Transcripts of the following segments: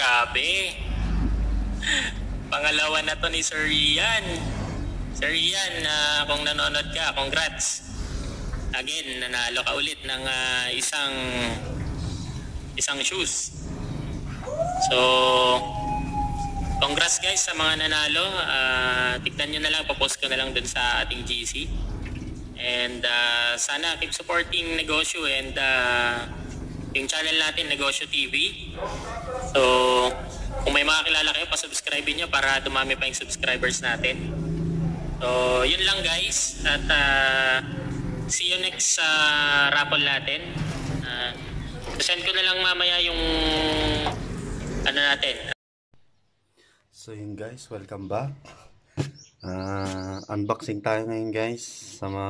Grabe. Pangalawa na to ni Sir Ian. Sir Ian, uh, kung nanonood ka, congrats. Again, nanalo ka ulit ng uh, isang isang shoes. So, congrats guys sa mga nanalo. Uh, tignan nyo na lang, papost ko na lang dun sa ating GC. And uh, sana keep supporting negosyo and uh, yung channel natin, Negosyo TV. So, kung may mga kilala kayo, pasubscribe nyo para dumami pa yung subscribers natin. So, yun lang guys. At uh, see you next sa uh, raffle natin. Uh, send ko na lang mamaya yung ano natin. So yun guys, welcome back. Uh, unboxing tayo ngayon guys sa mga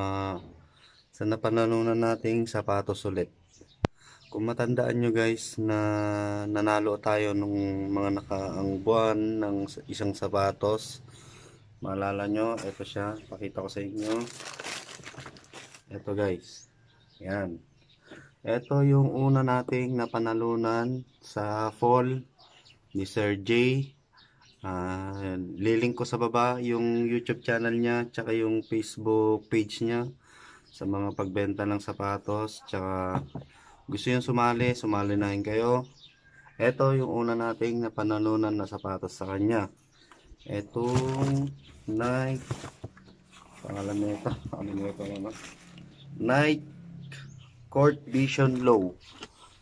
sa napanalunan nating sapatos ulit. Kung matandaan nyo guys na nanalo tayo nung mga nakaang buwan ng isang sapatos. Maalala nyo, ito siya. Pakita ko sa inyo. Ito guys. Yan. Ito yung una nating napanalunan sa fall ni Sir J. Uh, ah, lilink ko sa baba yung YouTube channel niya tsaka yung Facebook page niya sa mga pagbenta ng sapatos tsaka gusto yung sumali, sumali na rin kayo. Ito yung una nating napanalunan na sapatos sa kanya. Itong Nike. Pangalan nito, Ano nito naman? Nike Court Vision Low.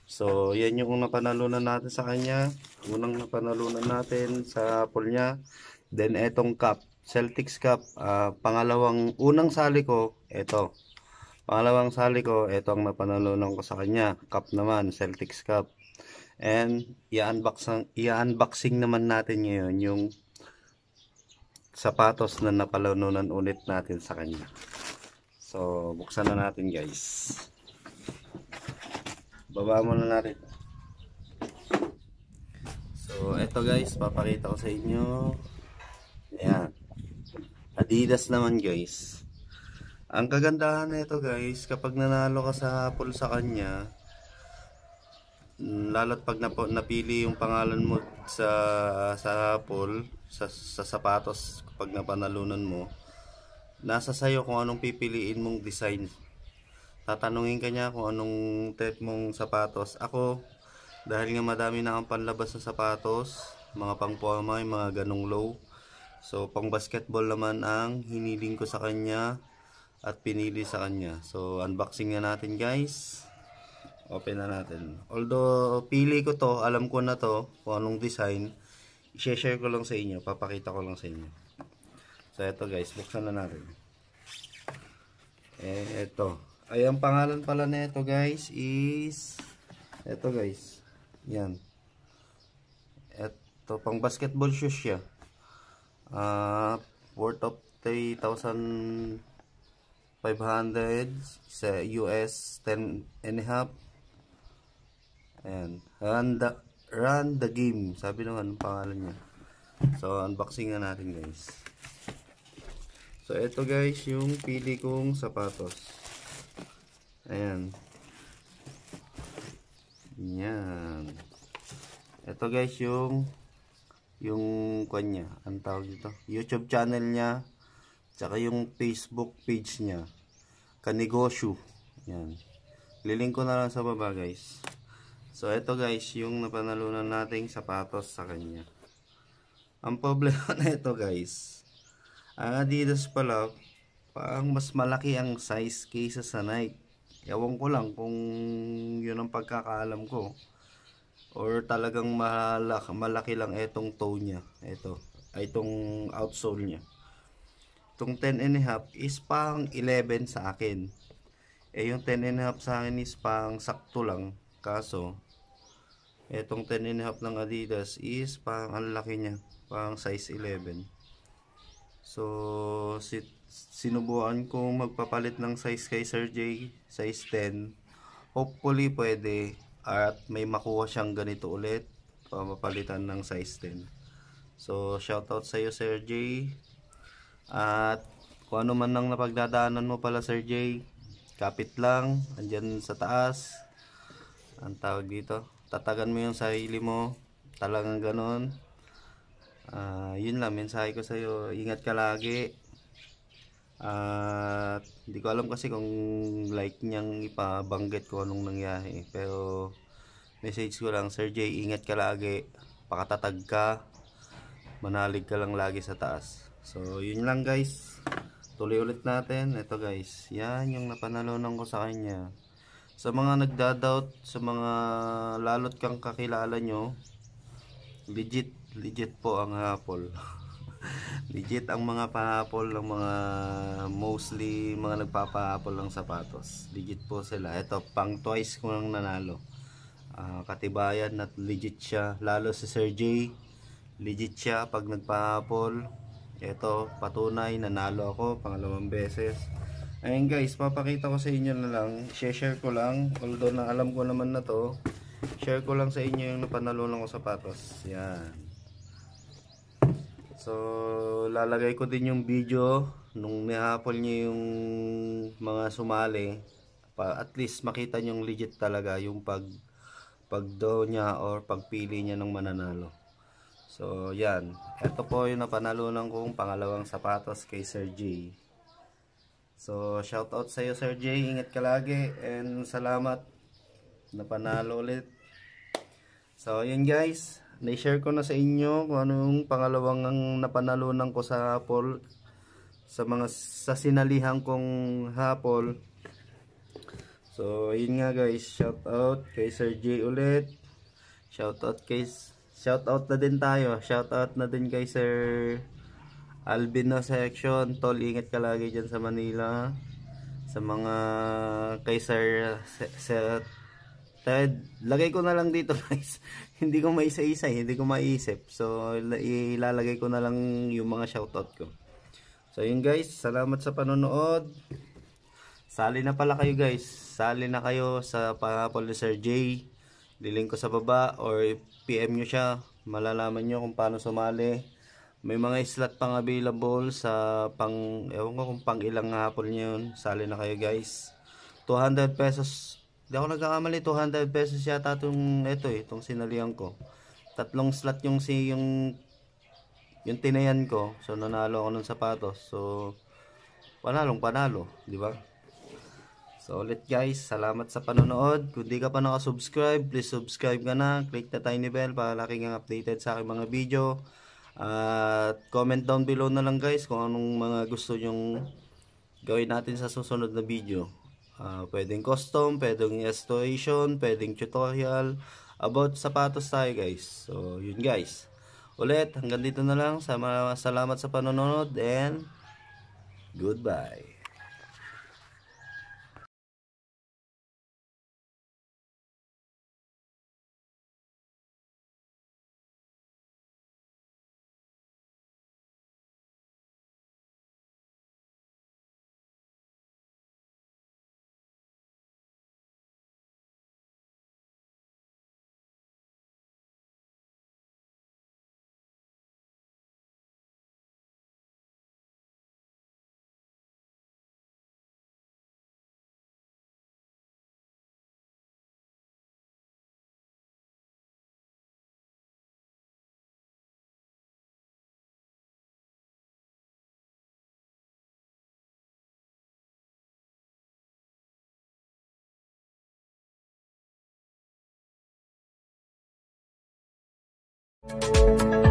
So, yan yung napanalunan natin sa kanya. Unang napanalunan natin sa pool niya. Then, etong cup. Celtics Cup. Uh, pangalawang, unang sali ko, ito. Pangalawang sali ko, ito ang napanalunan ko sa kanya. Cup naman, Celtics Cup. And i-unboxing, i-unboxing naman natin ngayon yung sapatos na napalanunan ulit natin sa kanya. So, buksan na natin guys. Baba muna natin. So, ito guys, papakita ko sa inyo. Ayan. Adidas naman guys. Ang kagandahan nito guys, kapag nanalo ka sa hapol sa kanya, mm, lalo't pag nap napili yung pangalan mo sa sa hapol, sa, sa sapatos kapag napanalunan mo, nasa sayo kung anong pipiliin mong design. Tatanungin ka niya kung anong type mong sapatos. Ako, dahil nga madami na akong panlabas na sapatos, mga pangpuamay, mga ganong low. So, pang basketball naman ang hiniling ko sa kanya at pinili sa kanya. So unboxing na natin guys. Open na natin. Although pili ko to, alam ko na to kung anong design. I-share ko lang sa inyo, papakita ko lang sa inyo. So ito guys, buksan na natin. Eh ito. Ay ang pangalan pala nito guys is eto guys. Yan. Ito pang basketball shoes siya. Ah uh, worth of 3,000 500 sa US 10 and a half and run the, run the game sabi naman ang pangalan niya so unboxing na natin guys so ito guys yung pili kong sapatos ayan yan ito guys yung yung kanya ang tawag dito youtube channel niya Tsaka yung Facebook page niya. Kanegosyo. Yan. Lilink ko na lang sa baba guys. So ito guys, yung napanalunan nating sapatos sa kanya. Ang problema na ito guys. Ang Adidas pala, parang mas malaki ang size kaysa sa Nike. Ewan ko lang kung yun ang pagkakaalam ko or talagang malaki, malaki lang itong toe niya ito itong outsole niya Itong 10 and a half is pang 11 sa akin. Eh yung 10 and a half sa akin is pang sakto lang. Kaso, itong 10 and a half ng Adidas is pang ang laki niya. Pang size 11. So, si, sinubuan kong magpapalit ng size kay Sir J. Size 10. Hopefully pwede at may makuha siyang ganito ulit. Mapalitan ng size 10. So, shoutout sa iyo Sir J. At kung ano man ang napagdadaanan mo pala Sir Jay, kapit lang, andyan sa taas. Ang tawag dito, tatagan mo yung sarili mo, talagang ganon. Uh, yun lang, mensahe ko sa iyo, ingat ka lagi. At uh, hindi ko alam kasi kung like niyang ipabanggit ko anong nangyari. Pero message ko lang, Sir Jay, ingat ka lagi. Pakatatag ka manalig ka lang lagi sa taas so yun lang guys tuloy ulit natin ito guys yan yung napanalunan ko sa kanya sa mga nagda-doubt sa mga lalot kang kakilala nyo legit legit po ang apple legit ang mga pa-apple ng mga mostly mga nagpapa-apple ng sapatos legit po sila ito pang twice ko nang nanalo uh, katibayan at legit siya lalo si Sir Jay legit siya pag nagpa nagpahapol ito patunay nanalo ako pangalawang beses ayun guys papakita ko sa inyo na lang share ko lang although na alam ko naman na to share ko lang sa inyo yung napanalunan ko sapatos yan so lalagay ko din yung video nung nihapol niya yung mga sumali pa, at least makita nyong legit talaga yung pag pagdo niya or pagpili niya ng mananalo So, yan. Ito po yung napanalunan kong pangalawang sapatos kay Sir J. So, shout out sa iyo Sir J. Ingat ka lagi and salamat napanalo ulit. So, yun guys. Na-share ko na sa inyo kung ano yung pangalawang napanalunan ko sa Apple sa mga sa sinalihan kong hapol. So, yun nga guys. Shout out kay Sir J ulit. Shout out kay Shout out na din tayo. Shout out na din kay Sir Albino Section. Tol, ingat ka lagi dyan sa Manila. Sa mga kay Sir, Ted. Lagay ko na lang dito guys. hindi ko maisa-isa. Eh. Hindi ko maiisip. So, ilalagay ko na lang yung mga shout out ko. So, yun guys. Salamat sa panonood. Sali na pala kayo guys. Sali na kayo sa pangapol ni Sir Jay lilink ko sa baba or PM nyo siya malalaman nyo kung paano sumali may mga slot pang available sa pang ewan ko kung pang ilang hapon nyo yun sali na kayo guys 200 pesos hindi ako nagkakamali 200 pesos yata itong ito eh itong sinalihan ko tatlong slot yung si yung yung tinayan ko so nanalo ako ng sapatos so panalong panalo di ba So ulit guys, salamat sa panonood. Kung di ka pa nakasubscribe, please subscribe ka na. Click the tiny bell para lagi kang updated sa aking mga video. At comment down below na lang guys kung anong mga gusto nyong gawin natin sa susunod na video. Uh, pwedeng custom, pwedeng restoration, pwedeng tutorial. About sapatos tayo guys. So yun guys. Ulit, hanggang dito na lang. salamat sa panonood and goodbye. Thank you.